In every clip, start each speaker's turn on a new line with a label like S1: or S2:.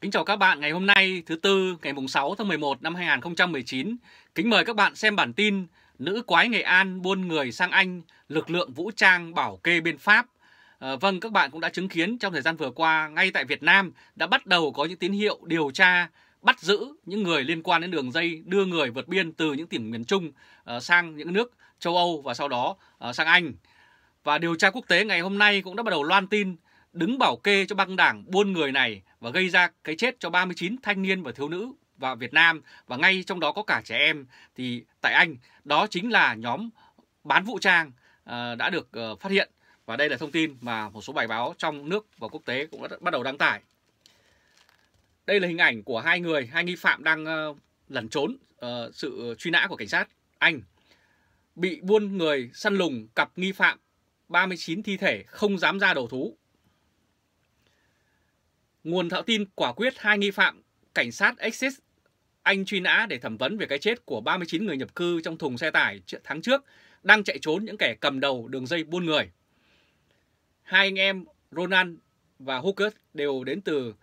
S1: Kính chào các bạn ngày hôm nay thứ Tư ngày 6 tháng 11 năm 2019. Kính mời các bạn xem bản tin Nữ quái Nghệ An buôn người sang Anh, lực lượng vũ trang bảo kê bên Pháp. À, vâng, các bạn cũng đã chứng kiến trong thời gian vừa qua ngay tại Việt Nam đã bắt đầu có những tín hiệu điều tra bắt giữ những người liên quan đến đường dây đưa người vượt biên từ những tỉnh miền Trung à, sang những nước châu Âu và sau đó à, sang Anh. Và điều tra quốc tế ngày hôm nay cũng đã bắt đầu loan tin đứng bảo kê cho băng đảng buôn người này và gây ra cái chết cho 39 thanh niên và thiếu nữ vào Việt Nam và ngay trong đó có cả trẻ em thì tại Anh đó chính là nhóm bán vũ trang ờ, đã được ờ, phát hiện và đây là thông tin mà một số bài báo trong nước và quốc tế cũng đã bắt đầu đăng tải. Đây là hình ảnh của hai người, hai nghi phạm đang ờ, lẩn trốn sự truy nã của cảnh sát Anh. Bị buôn người săn lùng cặp nghi phạm 39 thi thể không dám ra đầu thú Nguồn thạo tin quả quyết hai nghi phạm cảnh sát Exis Anh truy nã để thẩm vấn về cái chết của 39 người nhập cư trong thùng xe tải tháng trước đang chạy trốn những kẻ cầm đầu đường dây buôn người. Hai anh em Ronan và Hooker đều đến từ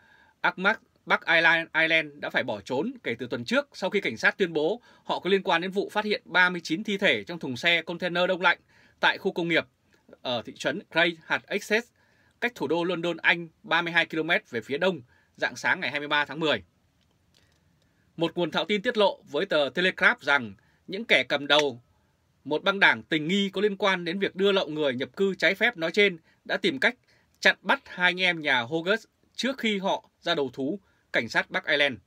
S1: Armagh, Bắc Ireland, Ireland đã phải bỏ trốn kể từ tuần trước sau khi cảnh sát tuyên bố họ có liên quan đến vụ phát hiện 39 thi thể trong thùng xe container đông lạnh tại khu công nghiệp ở thị trấn Cray, hạt Essex cách thủ đô London, Anh 32 km về phía đông, dạng sáng ngày 23 tháng 10. Một nguồn thạo tin tiết lộ với tờ Telegraph rằng những kẻ cầm đầu một băng đảng tình nghi có liên quan đến việc đưa lậu người nhập cư trái phép nói trên đã tìm cách chặn bắt hai anh em nhà Hogarth trước khi họ ra đầu thú cảnh sát Bắc Ireland.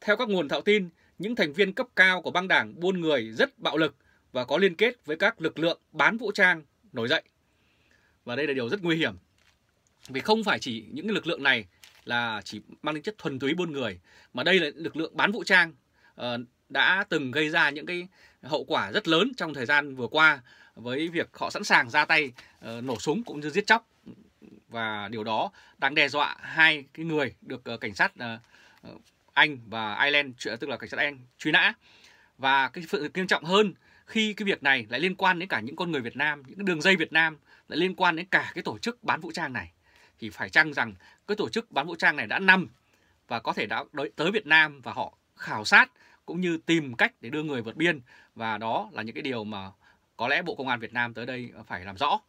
S1: Theo các nguồn thạo tin, những thành viên cấp cao của băng đảng buôn người rất bạo lực và có liên kết với các lực lượng bán vũ trang nổi dậy. Và đây là điều rất nguy hiểm. Vì không phải chỉ những lực lượng này là chỉ mang tính chất thuần túy buôn người, mà đây là lực lượng bán vũ trang ờ, đã từng gây ra những cái hậu quả rất lớn trong thời gian vừa qua với việc họ sẵn sàng ra tay ờ, nổ súng cũng như giết chóc và điều đó đang đe dọa hai cái người được ờ, cảnh sát Anh và Ireland tức là cảnh sát Anh truy nã và cái sự nghiêm trọng hơn khi cái việc này lại liên quan đến cả những con người Việt Nam, những đường dây Việt Nam lại liên quan đến cả cái tổ chức bán vũ trang này thì phải chăng rằng cái tổ chức bán vũ trang này đã nằm và có thể đã tới Việt Nam và họ khảo sát cũng như tìm cách để đưa người vượt biên và đó là những cái điều mà có lẽ Bộ Công an Việt Nam tới đây phải làm rõ.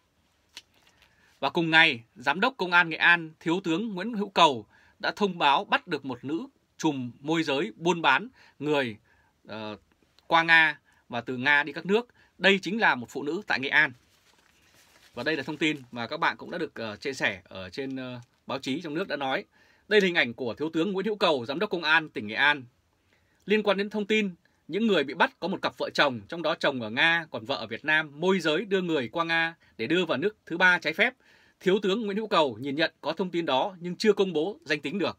S1: Và cùng ngày, Giám đốc Công an Nghệ An Thiếu tướng Nguyễn Hữu Cầu đã thông báo bắt được một nữ trùm môi giới buôn bán người uh, qua Nga và từ Nga đi các nước. Đây chính là một phụ nữ tại Nghệ An. Và đây là thông tin mà các bạn cũng đã được uh, chia sẻ ở trên uh, báo chí trong nước đã nói. Đây là hình ảnh của Thiếu tướng Nguyễn Hữu Cầu, Giám đốc Công an tỉnh Nghệ An. Liên quan đến thông tin, những người bị bắt có một cặp vợ chồng, trong đó chồng ở Nga, còn vợ ở Việt Nam, môi giới đưa người qua Nga để đưa vào nước thứ ba trái phép. Thiếu tướng Nguyễn Hữu Cầu nhìn nhận có thông tin đó nhưng chưa công bố danh tính được.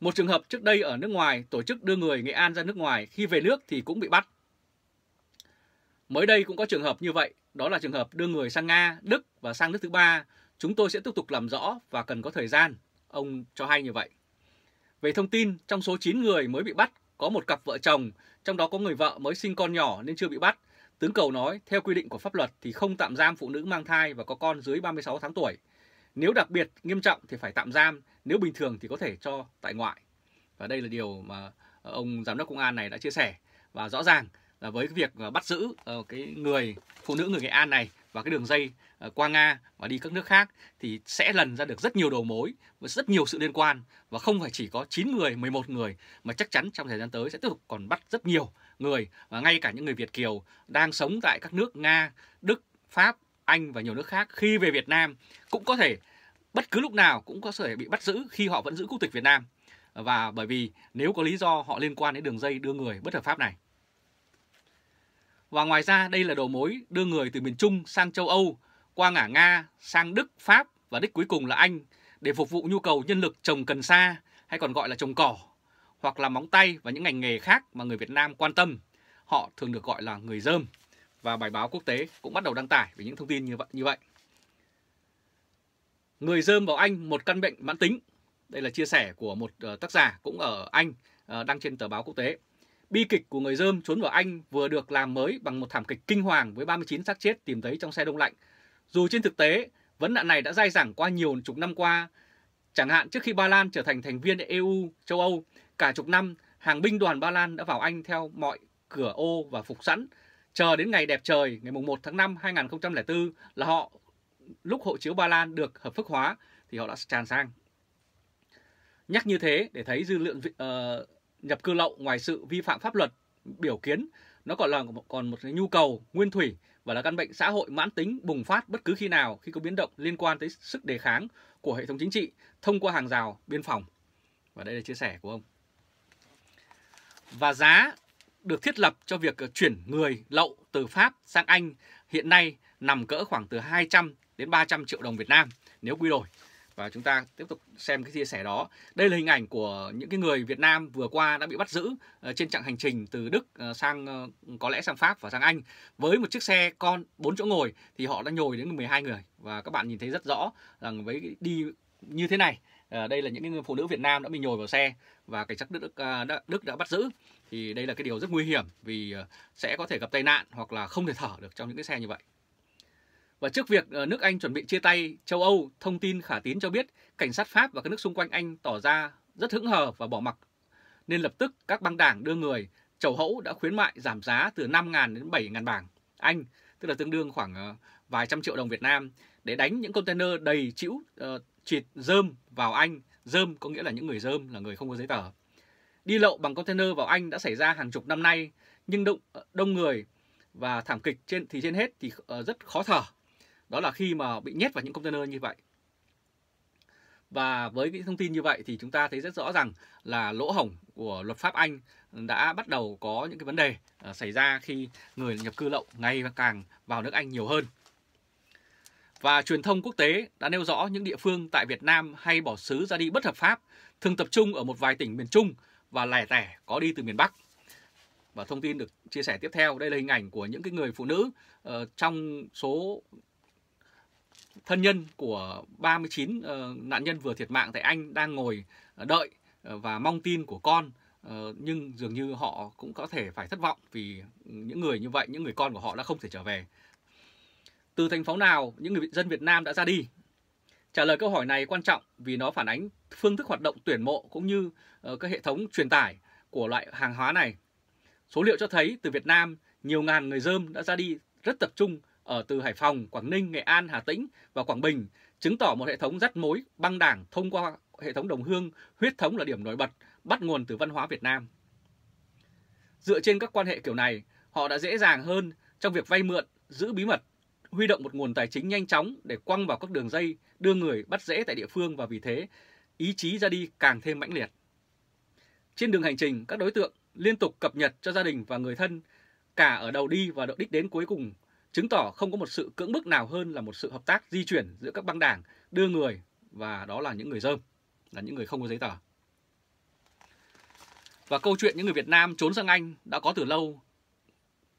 S1: Một trường hợp trước đây ở nước ngoài, tổ chức đưa người Nghệ An ra nước ngoài, khi về nước thì cũng bị bắt. Mới đây cũng có trường hợp như vậy, đó là trường hợp đưa người sang Nga, Đức và sang nước thứ ba. Chúng tôi sẽ tiếp tục làm rõ và cần có thời gian. Ông cho hay như vậy. Về thông tin, trong số 9 người mới bị bắt có một cặp vợ chồng, trong đó có người vợ mới sinh con nhỏ nên chưa bị bắt. Tướng Cầu nói, theo quy định của pháp luật thì không tạm giam phụ nữ mang thai và có con dưới 36 tháng tuổi. Nếu đặc biệt nghiêm trọng thì phải tạm giam, nếu bình thường thì có thể cho tại ngoại. Và đây là điều mà ờ, ông giám đốc công an này đã chia sẻ. Và rõ ràng à, với cái việc ờ, bắt giữ ờ, cái người phụ nữ người Nghệ An này và cái đường dây ờ, qua Nga và đi các nước khác thì sẽ lần ra được rất nhiều đầu mối và rất nhiều sự liên quan và không phải chỉ có 9 người, 11 người mà chắc chắn trong thời gian tới sẽ tiếp tục còn bắt rất nhiều người và ngay cả những người Việt kiều đang sống tại các nước Nga, Đức, Pháp, Anh và nhiều nước khác khi về Việt Nam cũng có thể bất cứ lúc nào cũng có thể bị bắt giữ khi họ vẫn giữ quốc tịch Việt Nam và bởi vì nếu có lý do họ liên quan đến đường dây đưa người bất hợp pháp này và ngoài ra đây là đầu mối đưa người từ miền Trung sang châu Âu, qua ngã Nga, sang Đức, Pháp và đích cuối cùng là Anh để phục vụ nhu cầu nhân lực trồng cần sa hay còn gọi là trồng cỏ hoặc là móng tay và những ngành nghề khác mà người Việt Nam quan tâm. Họ thường được gọi là người dơm và bài báo quốc tế cũng bắt đầu đăng tải về những thông tin như vậy như vậy. Người dơm vào Anh một căn bệnh mãn tính. Đây là chia sẻ của một ờ, tác giả cũng ở Anh ờ, đăng trên tờ báo quốc tế. Bi kịch của người dơm trốn vào Anh vừa được làm mới bằng một thảm kịch kinh hoàng với 39 xác chết tìm thấy trong xe đông lạnh. Dù trên thực tế, vấn nạn này đã dai dẳng qua nhiều chục năm qua. Chẳng hạn trước khi Ba Lan trở thành thành viên EU, châu Âu, cả chục năm, hàng binh đoàn Ba Lan đã vào Anh theo mọi cửa ô và phục sẵn. Chờ đến ngày đẹp trời, ngày 1 tháng 5 2004 là họ, lúc hộ chiếu Ba Lan được hợp pháp hóa, thì họ đã tràn sang. Nhắc như thế để thấy dư lượng uh, nhập cư lậu ngoài sự vi phạm pháp luật, biểu kiến, nó còn là còn một cái nhu cầu nguyên thủy và là căn bệnh xã hội mãn tính bùng phát bất cứ khi nào khi có biến động liên quan tới sức đề kháng của hệ thống chính trị thông qua hàng rào biên phòng. Và đây là chia sẻ của ông. Và giá được thiết lập cho việc ờ, chuyển người lậu từ Pháp sang Anh hiện nay nằm cỡ khoảng từ 200 đến 300 triệu đồng Việt Nam nếu quy đổi và chúng ta tiếp tục xem cái chia sẻ đó. Đây là hình ảnh của những cái người Việt Nam vừa qua đã bị bắt giữ ờ, trên chặng hành trình từ Đức ờ, sang ờ, có lẽ sang Pháp và sang Anh với một chiếc xe con 4 chỗ ngồi thì họ đã nhồi đến 12 người và các bạn nhìn thấy rất rõ rằng với đi như thế này đây là những người phụ nữ Việt Nam đã bị nhồi vào xe và cảnh sát Đức Đức đã bắt giữ thì đây là cái điều rất nguy hiểm vì sẽ có thể gặp tai nạn hoặc là không thể thở được trong những cái xe như vậy. Và trước việc ờ, nước Anh chuẩn bị chia tay châu Âu, thông tin khả tín cho biết cảnh sát Pháp và các nước xung quanh Anh tỏ ra rất hững hờ và bỏ mặc. Nên lập tức các băng đảng đưa người, chầu hẫu đã khuyến mại giảm giá từ 5.000 đến 7.000 bảng Anh, tức là tương đương khoảng ờ, vài trăm triệu đồng Việt Nam, để đánh những container đầy chữ uh, ờ, chịt dơm vào Anh. Dơm có nghĩa là những người dơm là người không có giấy tờ. Đi lậu bằng container vào Anh đã xảy ra hàng chục năm nay, nhưng đông, đông người và thảm kịch trên thì trên hết thì uh, rất khó thở đó là khi mà bị nhét vào những container như vậy. Và với những thông tin như vậy thì chúng ta thấy rất rõ rằng là lỗ hổng của luật pháp Anh đã bắt đầu có những cái vấn đề ờ, xảy ra khi người nhập cư lậu ngày càng vào nước Anh nhiều hơn. Và truyền thông quốc tế đã nêu rõ những địa phương tại Việt Nam hay bỏ xứ ra đi bất hợp pháp thường tập trung ở một vài tỉnh miền Trung và lẻ tẻ có đi từ miền Bắc. Và thông tin được chia sẻ tiếp theo, đây là hình ảnh của những cái người phụ nữ uh, trong số thân nhân của 39 ờ, nạn nhân vừa thiệt mạng tại Anh đang ngồi ờ, đợi ờ, và mong tin của con nhưng dường như họ cũng có thể phải thất vọng vì những người như vậy, những người con của họ đã không thể trở về. Từ thành phố nào những người dân Việt Nam đã ra đi? Trả lời câu hỏi này quan trọng vì nó phản ánh phương thức hoạt động tuyển mộ cũng như các hệ thống truyền tải của loại hàng hóa này. Số liệu cho thấy từ Việt Nam, nhiều ngàn người dơm đã ra đi rất tập trung ở từ Hải Phòng, Quảng Ninh, Nghệ An, Hà Tĩnh và Quảng Bình chứng tỏ một hệ thống dắt mối băng đảng thông qua hệ thống đồng hương, huyết thống là điểm nổi bật, bắt nguồn từ văn hóa Việt Nam. Dựa trên các quan hệ kiểu này, họ đã dễ dàng hơn trong việc vay mượn, giữ bí mật, huy động một nguồn tài chính nhanh chóng để quăng vào các đường dây, đưa người bắt dễ tại địa phương và vì thế ý chí ra đi càng thêm mãnh liệt. Trên đường hành trình, các đối tượng liên tục cập nhật cho gia đình và người thân cả ở đầu đi và đích đến cuối cùng chứng tỏ không có một sự cưỡng bức nào hơn là một sự hợp tác di chuyển giữa các băng đảng đưa người và đó là những người dơm, là những người không có giấy tờ. Và câu chuyện những người Việt Nam trốn sang Anh đã có từ lâu,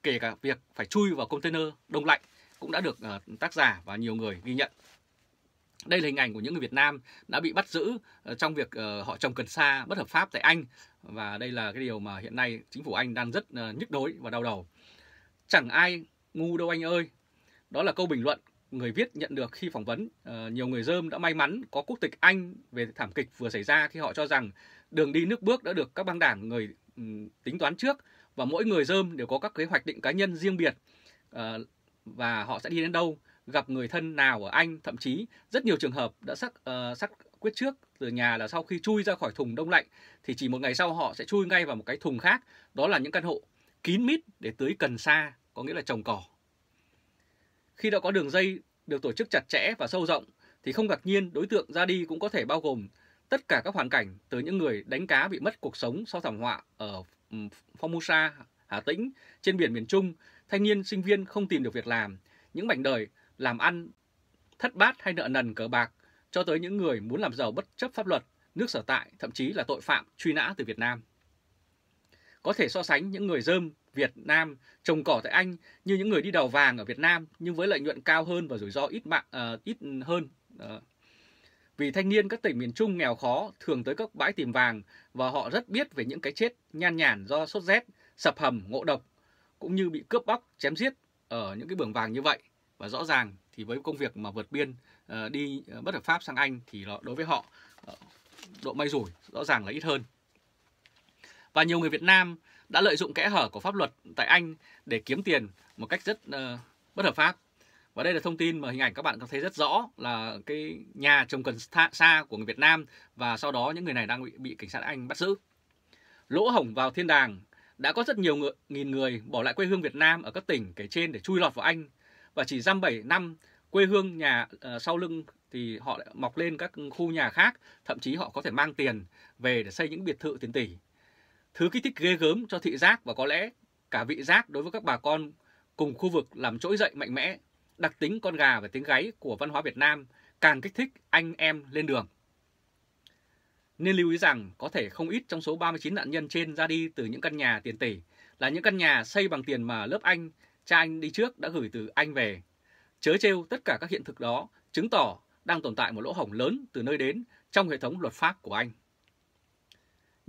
S1: kể cả việc phải chui vào container đông lạnh cũng đã được ờ, tác giả và nhiều người ghi nhận. Đây là hình ảnh của những người Việt Nam đã bị bắt giữ ờ, trong việc ờ, họ trồng cần sa bất hợp pháp tại Anh và đây là cái điều mà hiện nay chính phủ Anh đang rất nhức đối và đau đầu. Chẳng ai ngu đâu anh ơi. Đó là câu bình luận người viết nhận được khi phỏng vấn ờ, nhiều người dơm đã may mắn có quốc tịch Anh về thảm kịch vừa xảy ra khi họ cho rằng đường đi nước bước đã được các băng đảng người ừ, tính toán trước và mỗi người dơm đều có các kế hoạch định cá nhân riêng biệt ờ, và họ sẽ đi đến đâu, gặp người thân nào ở Anh, thậm chí rất nhiều trường hợp đã xác xác ờ, quyết trước từ nhà là sau khi chui ra khỏi thùng đông lạnh thì chỉ một ngày sau họ sẽ chui ngay vào một cái thùng khác, đó là những căn hộ kín mít để tưới cần sa có nghĩa là trồng cỏ. Khi đã có đường dây được tổ chức chặt chẽ và sâu rộng, thì không ngạc nhiên đối tượng ra đi cũng có thể bao gồm tất cả các hoàn cảnh từ những người đánh cá bị mất cuộc sống sau thảm họa ở Formosa, Hà Tĩnh, trên biển miền Trung, thanh niên, sinh viên không tìm được việc làm, những mảnh đời làm ăn, thất bát hay nợ nần cờ bạc, cho tới những người muốn làm giàu bất chấp pháp luật, nước sở tại, thậm chí là tội phạm truy nã từ Việt Nam có thể so sánh những người dơm Việt Nam trồng cỏ tại Anh như những người đi đào vàng ở Việt Nam nhưng với lợi nhuận cao hơn và rủi ro ít mạng uh, ít hơn. Uh. Vì thanh niên các tỉnh miền Trung nghèo khó thường tới các bãi tìm vàng và họ rất biết về những cái chết nhan nhản do sốt rét, sập hầm, ngộ độc cũng như bị cướp bóc, chém giết ở những cái bường vàng như vậy. Và rõ ràng thì với công việc mà vượt biên ờ, đi ờ, bất hợp pháp sang Anh thì đối với họ độ may rủi rõ ràng là ít hơn. Và nhiều người Việt Nam đã lợi dụng kẽ hở của pháp luật tại Anh để kiếm tiền một cách rất uh, bất hợp pháp. Và đây là thông tin mà hình ảnh các bạn có thấy rất rõ là cái nhà trồng cần xa của người Việt Nam và sau đó những người này đang bị, bị cảnh sát Anh bắt giữ. Lỗ hổng vào thiên đàng đã có rất nhiều người, nghìn người bỏ lại quê hương Việt Nam ở các tỉnh kể trên để chui lọt vào Anh và chỉ dăm 7 năm quê hương nhà uh, sau lưng thì họ lại mọc lên các khu nhà khác, thậm chí họ có thể mang tiền về để xây những biệt thự tiền tỷ Thứ kích thích ghê gớm cho thị giác và có lẽ cả vị giác đối với các bà con cùng khu vực làm trỗi dậy mạnh mẽ. Đặc tính con gà và tiếng gáy của văn hóa Việt Nam càng kích thích anh em lên đường. Nên lưu ý rằng có thể không ít trong số 39 nạn nhân trên ra đi từ những căn nhà tiền tỷ là những căn nhà xây bằng tiền mà lớp anh, cha anh đi trước đã gửi từ anh về. Chớ trêu tất cả các hiện thực đó chứng tỏ đang tồn tại một lỗ hổng lớn từ nơi đến trong hệ thống luật pháp của anh.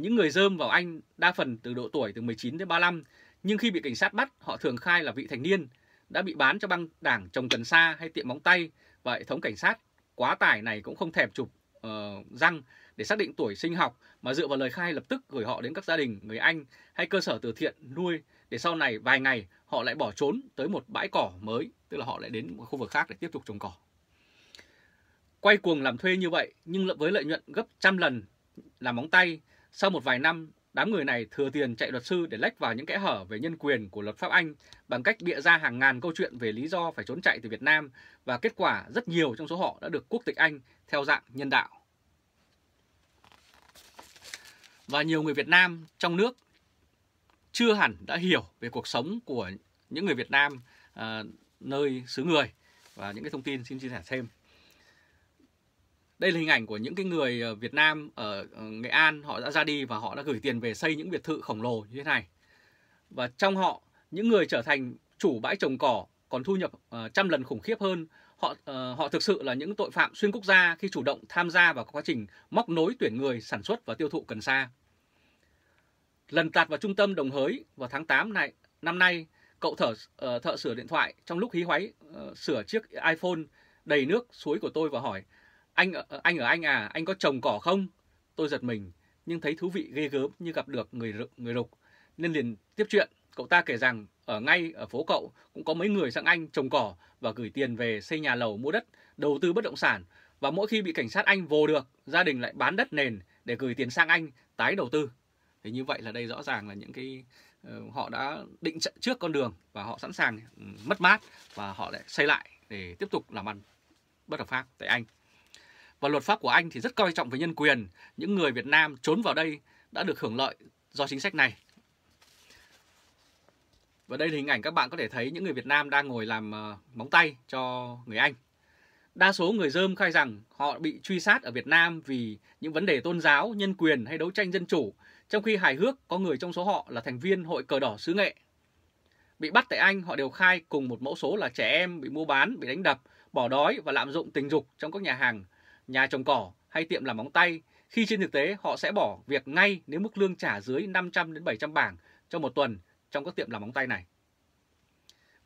S1: Những người dơm vào Anh đa phần từ độ tuổi từ 19 đến 35, nhưng khi bị cảnh sát bắt, họ thường khai là vị thành niên, đã bị bán cho băng đảng trồng cần sa hay tiệm móng tay và hệ thống cảnh sát quá tải này cũng không thèm chụp uh, răng để xác định tuổi sinh học mà dựa vào lời khai lập tức gửi họ đến các gia đình người Anh hay cơ sở từ thiện nuôi để sau này vài ngày họ lại bỏ trốn tới một bãi cỏ mới, tức là họ lại đến một khu vực khác để tiếp tục trồng cỏ. Quay cuồng làm thuê như vậy nhưng với lợi nhuận gấp trăm lần làm móng tay sau một vài năm, đám người này thừa tiền chạy luật sư để lách vào những kẽ hở về nhân quyền của luật pháp Anh bằng cách bịa ra hàng ngàn câu chuyện về lý do phải trốn chạy từ Việt Nam và kết quả rất nhiều trong số họ đã được quốc tịch Anh theo dạng nhân đạo. Và nhiều người Việt Nam trong nước chưa hẳn đã hiểu về cuộc sống của những người Việt Nam à, nơi xứ người và những cái thông tin xin chia sẻ thêm đây là hình ảnh của những cái người ờ, Việt Nam ở ờ, Nghệ An họ đã ra đi và họ đã gửi tiền về xây những biệt thự khổng lồ như thế này và trong họ những người trở thành chủ bãi trồng cỏ còn thu nhập uh, trăm lần khủng khiếp hơn họ uh, họ thực sự là những tội phạm xuyên quốc gia khi chủ động tham gia vào quá trình móc nối tuyển người sản xuất và tiêu thụ cần sa lần tạt vào trung tâm đồng hới vào tháng 8 này năm nay cậu thợ uh, thợ sửa điện thoại trong lúc hí hoáy uh, sửa chiếc iPhone đầy nước suối của tôi và hỏi anh ở, anh ở Anh à, anh có trồng cỏ không? Tôi giật mình, nhưng thấy thú vị ghê gớm như gặp được người người rục, nên liền tiếp chuyện. Cậu ta kể rằng ở ngay ở phố cậu cũng có mấy người sang Anh trồng cỏ và gửi tiền về xây nhà lầu mua đất, đầu tư bất động sản. Và mỗi khi bị cảnh sát Anh vồ được, gia đình lại bán đất nền để gửi tiền sang Anh tái đầu tư. Thì như vậy là đây rõ ràng là những cái ờ, họ đã định trước con đường và họ sẵn sàng ừ, mất mát và họ lại xây lại để tiếp tục làm ăn bất hợp pháp tại Anh. Và luật pháp của Anh thì rất coi trọng về nhân quyền. Những người Việt Nam trốn vào đây đã được hưởng lợi do chính sách này. Và đây là hình ảnh các bạn có thể thấy những người Việt Nam đang ngồi làm ờ, móng tay cho người Anh. Đa số người dơm khai rằng họ bị truy sát ở Việt Nam vì những vấn đề tôn giáo, nhân quyền hay đấu tranh dân chủ, trong khi hài hước có người trong số họ là thành viên hội cờ đỏ xứ nghệ. Bị bắt tại Anh, họ đều khai cùng một mẫu số là trẻ em bị mua bán, bị đánh đập, bỏ đói và lạm dụng tình dục trong các nhà hàng nhà trồng cỏ hay tiệm làm móng tay khi trên thực tế họ sẽ bỏ việc ngay nếu mức lương trả dưới 500 đến 700 bảng trong một tuần trong các tiệm làm móng tay này.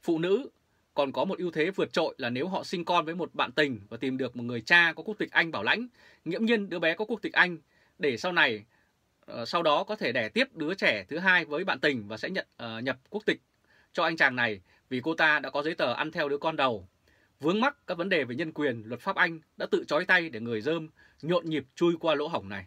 S1: Phụ nữ còn có một ưu thế vượt trội là nếu họ sinh con với một bạn tình và tìm được một người cha có quốc tịch Anh bảo lãnh, nghiễm nhiên đứa bé có quốc tịch Anh để sau này ờ, sau đó có thể đẻ tiếp đứa trẻ thứ hai với bạn tình và sẽ nhận ờ, nhập quốc tịch cho anh chàng này vì cô ta đã có giấy tờ ăn theo đứa con đầu Vướng mắc các vấn đề về nhân quyền, luật pháp Anh đã tự trói tay để người dơm nhộn nhịp chui qua lỗ hổng này.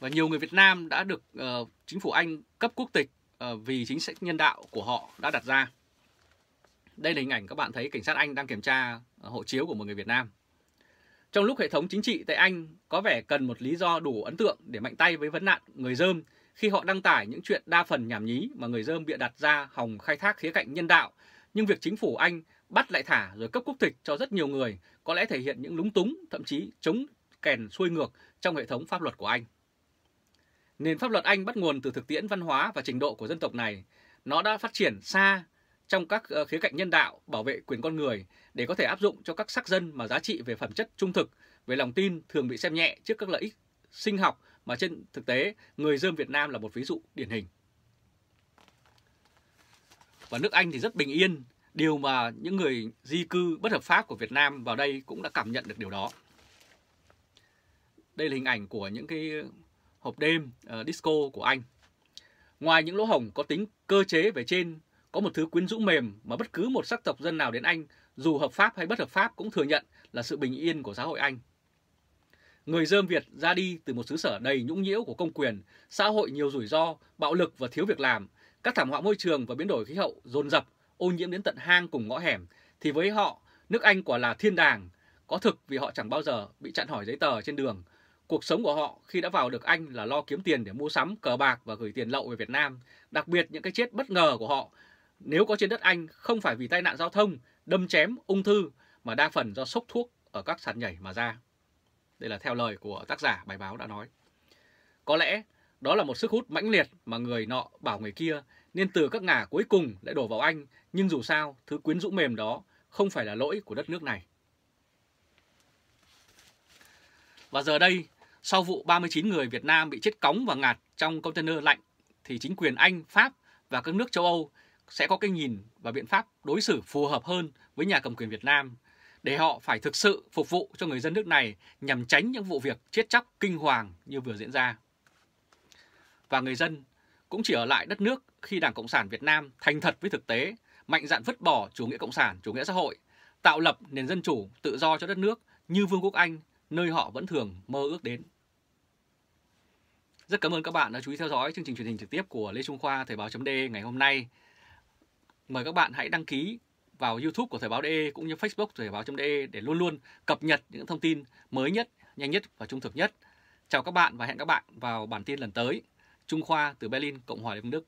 S1: Và nhiều người Việt Nam đã được uh, chính phủ Anh cấp quốc tịch uh, vì chính sách nhân đạo của họ đã đặt ra. Đây là hình ảnh các bạn thấy cảnh sát Anh đang kiểm tra uh, hộ chiếu của một người Việt Nam. Trong lúc hệ thống chính trị tại Anh có vẻ cần một lý do đủ ấn tượng để mạnh tay với vấn nạn người dơm khi họ đăng tải những chuyện đa phần nhảm nhí mà người dơm bịa đặt ra hòng khai thác khía cạnh nhân đạo nhưng việc chính phủ Anh bắt lại thả rồi cấp quốc tịch cho rất nhiều người có lẽ thể hiện những lúng túng, thậm chí chống kèn xuôi ngược trong hệ thống pháp luật của Anh. Nền pháp luật Anh bắt nguồn từ thực tiễn văn hóa và trình độ của dân tộc này. Nó đã phát triển xa trong các ờ, khía cạnh nhân đạo, bảo vệ quyền con người để có thể áp dụng cho các sắc dân mà giá trị về phẩm chất trung thực, về lòng tin thường bị xem nhẹ trước các lợi ích sinh học mà trên thực tế người dơm Việt Nam là một ví dụ điển hình và nước Anh thì rất bình yên. Điều mà những người di cư bất hợp pháp của Việt Nam vào đây cũng đã cảm nhận được điều đó. Đây là hình ảnh của những cái hộp đêm uh, disco của Anh. Ngoài những lỗ hổng có tính cơ chế về trên, có một thứ quyến rũ mềm mà bất cứ một sắc tộc dân nào đến Anh, dù hợp pháp hay bất hợp pháp cũng thừa nhận là sự bình yên của xã hội Anh. Người dơm Việt ra đi từ một xứ sở đầy nhũng nhiễu của công quyền, xã hội nhiều rủi ro, bạo lực và thiếu việc làm – các thảm họa môi trường và biến đổi khí hậu dồn dập, ô nhiễm đến tận hang cùng ngõ hẻm thì với họ, nước Anh quả là thiên đàng. Có thực vì họ chẳng bao giờ bị chặn hỏi giấy tờ trên đường. Cuộc sống của họ khi đã vào được Anh là lo kiếm tiền để mua sắm, cờ bạc và gửi tiền lậu về Việt Nam. Đặc biệt những cái chết bất ngờ của họ nếu có trên đất Anh không phải vì tai nạn giao thông, đâm chém, ung thư mà đa phần do sốc thuốc ở các sàn nhảy mà ra. Đây là theo lời của tác giả bài báo đã nói. Có lẽ đó là một sức hút mãnh liệt mà người nọ bảo người kia nên từ các ngả cuối cùng lại đổ vào anh, nhưng dù sao thứ quyến rũ mềm đó không phải là lỗi của đất nước này. Và giờ đây, sau vụ 39 người Việt Nam bị chết cóng và ngạt trong container lạnh, thì chính quyền Anh, Pháp và các nước châu Âu sẽ có cái nhìn và biện pháp đối xử phù hợp hơn với nhà cầm quyền Việt Nam để họ phải thực sự phục vụ cho người dân nước này nhằm tránh những vụ việc chết chóc kinh hoàng như vừa diễn ra và người dân cũng chỉ ở lại đất nước khi Đảng Cộng sản Việt Nam thành thật với thực tế, mạnh dạn vứt bỏ chủ nghĩa cộng sản, chủ nghĩa xã hội, tạo lập nền dân chủ, tự do cho đất nước như Vương quốc Anh, nơi họ vẫn thường mơ ước đến. Rất cảm ơn các bạn đã chú ý theo dõi chương trình truyền hình trực tiếp của Lê Trung Khoa Thời báo .d ngày hôm nay. Mời các bạn hãy đăng ký vào YouTube của Thời báo .de cũng như Facebook Thời báo .de để luôn luôn cập nhật những thông tin mới nhất, nhanh nhất và trung thực nhất. Chào các bạn và hẹn các bạn vào bản tin lần tới. Trung Khoa từ Berlin, Cộng hòa Liên bang Đức